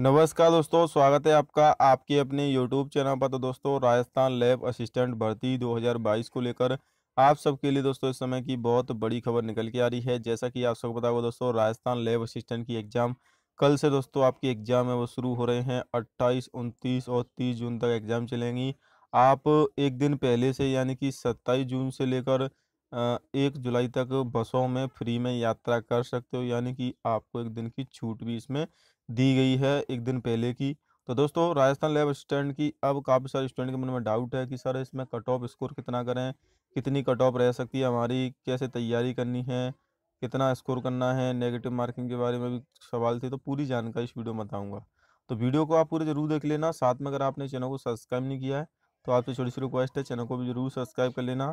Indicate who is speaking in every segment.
Speaker 1: नमस्कार दोस्तों स्वागत है आपका आपके अपने यूट्यूब चैनल पर तो दोस्तों राजस्थान लैब असिस्टेंट भर्ती 2022 को लेकर आप सबके लिए दोस्तों इस समय की बहुत बड़ी खबर निकल के आ रही है जैसा कि आप सबको पता होगा दोस्तों राजस्थान लैब असिस्टेंट की एग्ज़ाम कल से दोस्तों आपकी एग्ज़ाम है वो शुरू हो रहे हैं अट्ठाईस उनतीस और तीस जून तक एग्ज़ाम चलेंगी आप एक दिन पहले से यानी कि सत्ताईस जून से लेकर एक जुलाई तक बसों में फ्री में यात्रा कर सकते हो यानी कि आपको एक दिन की छूट भी इसमें दी गई है एक दिन पहले की तो दोस्तों राजस्थान लेवल स्टैंड की अब काफ़ी सारे स्टूडेंट के मन में डाउट है कि सर इसमें कट ऑफ स्कोर कितना करें कितनी कट ऑफ रह सकती है हमारी कैसे तैयारी करनी है कितना स्कोर करना है नेगेटिव मार्किंग के बारे में भी सवाल थे तो पूरी जानकारी इस वीडियो में बताऊँगा तो वीडियो को आप पूरे जरूर देख लेना साथ में अगर आपने चैनल को सब्सक्राइब नहीं किया है तो आपसे छोटी सी रिक्वेस्ट है चैनल को भी जरूर सब्सक्राइब कर लेना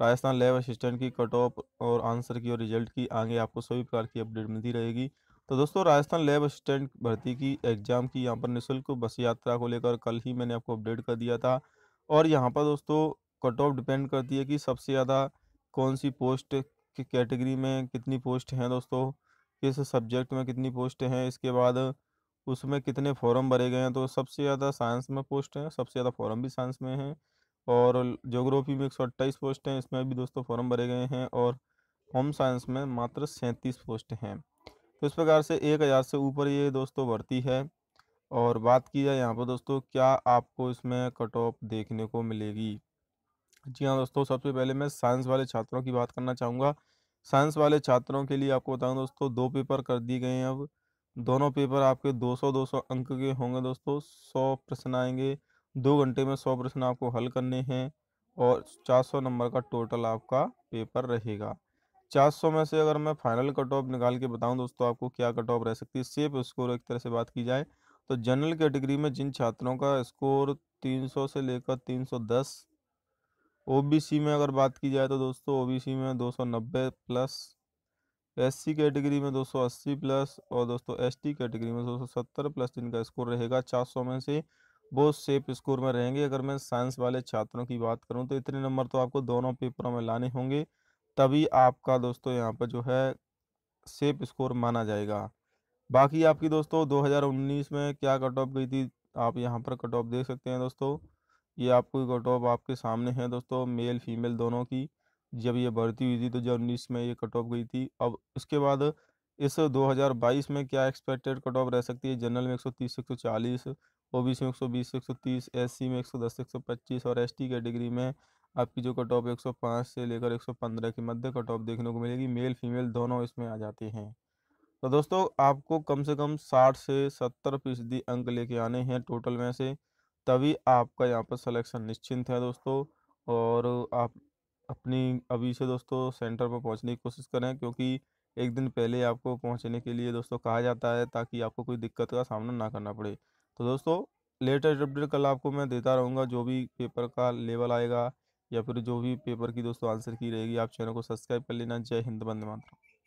Speaker 1: राजस्थान लेवल असिस्टेंट की कट ऑफ और आंसर की और रिजल्ट की आगे आपको सभी प्रकार की अपडेट मिलती रहेगी तो दोस्तों राजस्थान लैब असिस्टेंट भर्ती की एग्ज़ाम की यहाँ पर निःशुल्क बस यात्रा को लेकर कल ही मैंने आपको अपडेट कर दिया था और यहाँ पर दोस्तों कट ऑफ डिपेंड करती है कि सबसे ज़्यादा कौन सी पोस्ट की कैटेगरी में कितनी पोस्ट हैं दोस्तों किस सब्जेक्ट में कितनी पोस्ट हैं इसके बाद उसमें कितने फॉर्म भरे गए हैं तो सबसे ज़्यादा साइंस में पोस्ट हैं सबसे ज़्यादा फॉरम भी साइंस में हैं और जोग्राफी में एक सौ अट्ठाईस पोस्ट हैं इसमें भी दोस्तों फॉर्म भरे गए हैं और होम साइंस में मात्र सैंतीस पोस्ट हैं तो इस प्रकार से एक हज़ार से ऊपर ये दोस्तों बढ़ती है और बात की जाए यहाँ पर दोस्तों क्या आपको इसमें कट ऑफ देखने को मिलेगी जी हाँ दोस्तों सबसे पहले मैं साइंस वाले छात्रों की बात करना चाहूँगा साइंस वाले छात्रों के लिए आपको बताऊँ दोस्तों दो पेपर कर दिए गए हैं अब दोनों पेपर आपके 200 200 अंक के होंगे दोस्तों 100 प्रश्न आएंगे दो घंटे में 100 प्रश्न आपको हल करने हैं और 400 नंबर का टोटल आपका पेपर रहेगा 400 में से अगर मैं फाइनल कट ऑफ निकाल के बताऊं दोस्तों आपको क्या कट ऑफ रह सकती है सेफ स्कोर एक तरह से बात की जाए तो जनरल कैटेगरी में जिन छात्रों का स्कोर 300 से लेकर 310 ओबीसी में अगर बात की जाए तो दोस्तों ओबीसी में 290 प्लस एससी कैटेगरी में 280 प्लस और दोस्तों एसटी कैटेगरी में 270 प्लस जिनका स्कोर रहेगा सौ में से वो सेफ स्कोर में रहेंगे अगर मैं साइंस वाले छात्रों की बात करूँ तो इतने नंबर तो आपको दोनों पेपरों में लाने होंगे तभी आपका दोस्तों यहाँ पर जो है सेफ स्कोर माना जाएगा बाकी आपकी दोस्तों 2019 में क्या कट ऑफ गई थी आप यहाँ पर कट ऑफ देख सकते हैं दोस्तों ये आपको कट ऑफ आपके सामने है दोस्तों मेल फीमेल दोनों की जब ये भर्ती हुई थी तो जब उन्नीस में ये कट ऑफ गई थी अब इसके बाद इस 2022 में क्या एक्सपेक्टेड कट ऑफ रह सकती है जनरल में 130 से 140 ओबीसी में 120 से 130 एससी में 110 से 125 और एसटी कैटेगरी में आपकी जो कट ऑफ एक सौ पाँच से लेकर एक सौ पंद्रह के मध्य कट ऑफ देखने को मिलेगी मेल फीमेल दोनों इसमें आ जाते हैं तो दोस्तों आपको कम से कम साठ से सत्तर फीसदी अंक लेके आने हैं टोटल में से तभी आपका यहाँ पर सिलेक्शन निश्चिंत है दोस्तों और आप अपनी अभी से दोस्तों सेंटर पर पहुँचने की कोशिश करें क्योंकि एक दिन पहले आपको पहुँचने के लिए दोस्तों कहा जाता है ताकि आपको कोई दिक्कत का सामना ना करना पड़े तो दोस्तों लेटेस्ट अपडेट कल आपको मैं देता रहूँगा जो भी पेपर का लेवल आएगा या फिर जो भी पेपर की दोस्तों आंसर की रहेगी आप चैनल को सब्सक्राइब कर लेना जय हिंद बंद मात्र